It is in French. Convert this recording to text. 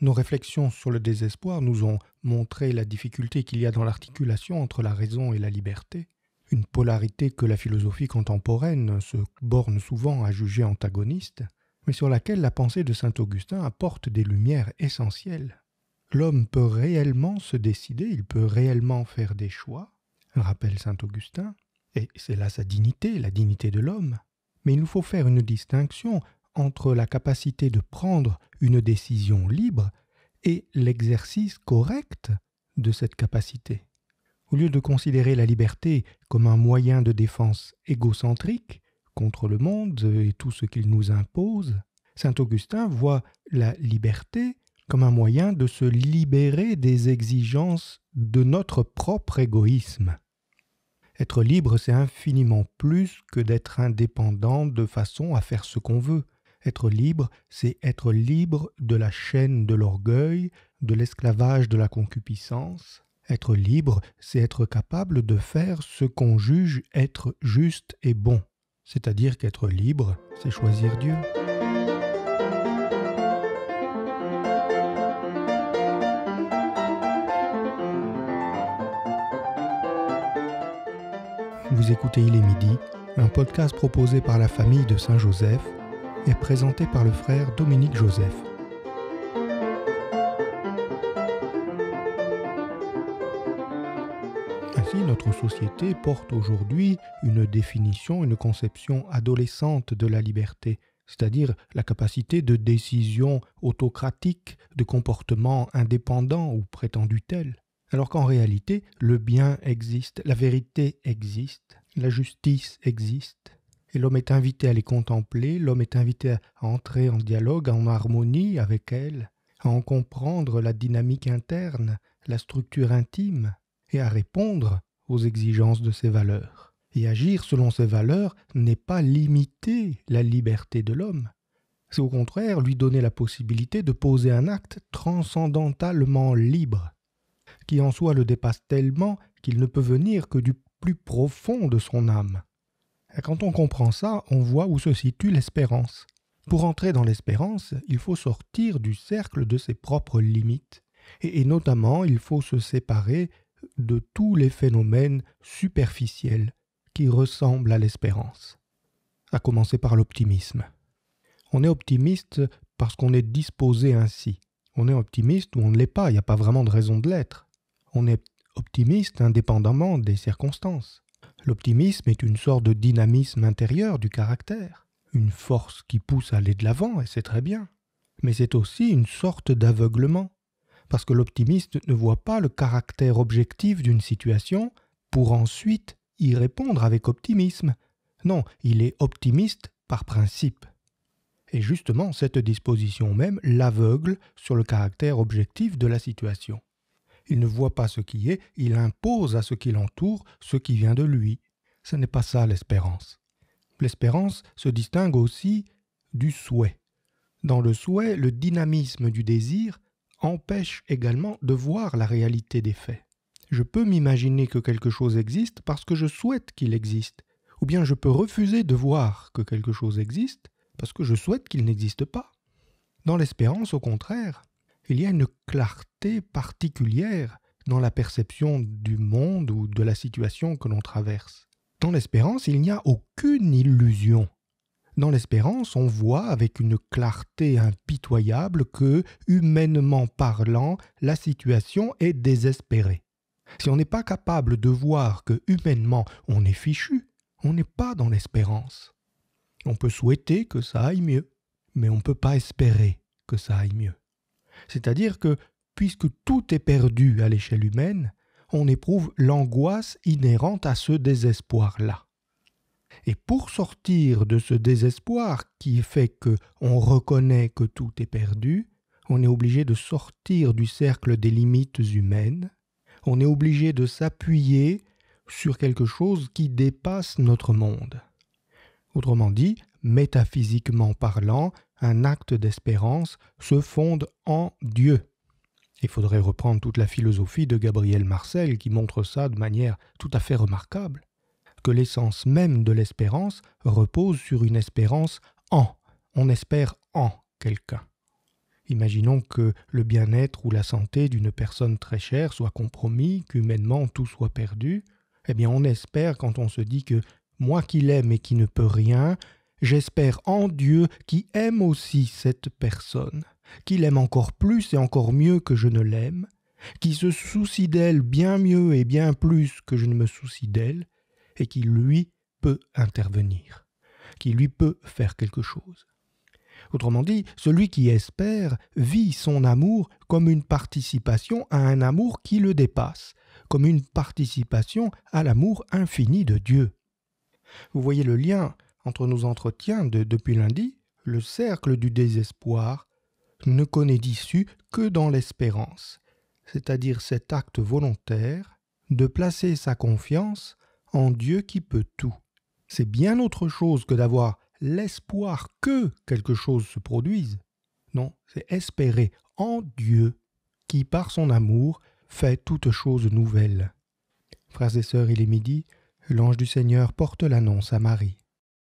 Nos réflexions sur le désespoir nous ont montré la difficulté qu'il y a dans l'articulation entre la raison et la liberté, une polarité que la philosophie contemporaine se borne souvent à juger antagoniste, mais sur laquelle la pensée de saint Augustin apporte des lumières essentielles. L'homme peut réellement se décider, il peut réellement faire des choix, rappelle saint Augustin, et c'est là sa dignité, la dignité de l'homme. Mais il nous faut faire une distinction entre la capacité de prendre une décision libre et l'exercice correct de cette capacité. Au lieu de considérer la liberté comme un moyen de défense égocentrique contre le monde et tout ce qu'il nous impose, Saint Augustin voit la liberté comme un moyen de se libérer des exigences de notre propre égoïsme. Être libre, c'est infiniment plus que d'être indépendant de façon à faire ce qu'on veut. Être libre, c'est être libre de la chaîne de l'orgueil, de l'esclavage de la concupiscence. Être libre, c'est être capable de faire ce qu'on juge être juste et bon. C'est-à-dire qu'être libre, c'est choisir Dieu. Vous écoutez Il est midi, un podcast proposé par la famille de Saint-Joseph est présenté par le frère Dominique Joseph. Ainsi, notre société porte aujourd'hui une définition, une conception adolescente de la liberté, c'est-à-dire la capacité de décision autocratique, de comportement indépendant ou prétendu tel. Alors qu'en réalité, le bien existe, la vérité existe, la justice existe, et l'homme est invité à les contempler, l'homme est invité à entrer en dialogue, en harmonie avec elles, à en comprendre la dynamique interne, la structure intime, et à répondre aux exigences de ses valeurs. Et agir selon ses valeurs n'est pas limiter la liberté de l'homme, c'est au contraire lui donner la possibilité de poser un acte transcendantalement libre, qui en soi le dépasse tellement qu'il ne peut venir que du plus profond de son âme, ben, quand on comprend ça, on voit où se situe l'espérance. Pour entrer dans l'espérance, il faut sortir du cercle de ses propres limites. Et, notamment, il faut se séparer de tous les phénomènes superficiels qui ressemblent à l'espérance. À commencer par l'optimisme. On est optimiste parce qu'on est disposé ainsi. On est optimiste ou on ne l'est pas, il n'y a pas vraiment de raison de l'être. On est optimiste indépendamment des circonstances. L'optimisme est une sorte de dynamisme intérieur du caractère, une force qui pousse à aller de l'avant, et c'est très bien. Mais c'est aussi une sorte d'aveuglement, parce que l'optimiste ne voit pas le caractère objectif d'une situation pour ensuite y répondre avec optimisme. Non, il est optimiste par principe. Et justement, cette disposition même l'aveugle sur le caractère objectif de la situation il ne voit pas ce qui est, il impose à ce qui l'entoure ce qui vient de lui. Ce n'est pas ça l'espérance. L'espérance se distingue aussi du souhait. Dans le souhait, le dynamisme du désir empêche également de voir la réalité des faits. Je peux m'imaginer que quelque chose existe parce que je souhaite qu'il existe, ou bien je peux refuser de voir que quelque chose existe parce que je souhaite qu'il n'existe pas. Dans l'espérance, au contraire, il y a une clarté particulière dans la perception du monde ou de la situation que l'on traverse. Dans l'espérance, il n'y a aucune illusion. Dans l'espérance, on voit avec une clarté impitoyable que, humainement parlant, la situation est désespérée. Si on n'est pas capable de voir que humainement on est fichu, on n'est pas dans l'espérance. On peut souhaiter que ça aille mieux, mais on ne peut pas espérer que ça aille mieux. C'est-à-dire que, puisque tout est perdu à l'échelle humaine, on éprouve l'angoisse inhérente à ce désespoir-là. Et pour sortir de ce désespoir qui fait que on reconnaît que tout est perdu, on est obligé de sortir du cercle des limites humaines, on est obligé de s'appuyer sur quelque chose qui dépasse notre monde. Autrement dit, métaphysiquement parlant, un acte d'espérance se fonde en Dieu. Il faudrait reprendre toute la philosophie de Gabriel Marcel qui montre ça de manière tout à fait remarquable, que l'essence même de l'espérance repose sur une espérance en, on espère en quelqu'un. Imaginons que le bien-être ou la santé d'une personne très chère soit compromis, qu'humainement tout soit perdu, eh bien on espère quand on se dit que moi qui l'aime et qui ne peux rien, J'espère en Dieu qui aime aussi cette personne, qui l'aime encore plus et encore mieux que je ne l'aime, qui se soucie d'elle bien mieux et bien plus que je ne me soucie d'elle, et qui lui peut intervenir, qui lui peut faire quelque chose. Autrement dit, celui qui espère vit son amour comme une participation à un amour qui le dépasse, comme une participation à l'amour infini de Dieu. Vous voyez le lien entre nos entretiens de, depuis lundi, le cercle du désespoir ne connaît d'issue que dans l'espérance, c'est-à-dire cet acte volontaire de placer sa confiance en Dieu qui peut tout. C'est bien autre chose que d'avoir l'espoir que quelque chose se produise. Non, c'est espérer en Dieu qui, par son amour, fait toute chose nouvelle. Frères et sœurs, il est midi, l'ange du Seigneur porte l'annonce à Marie.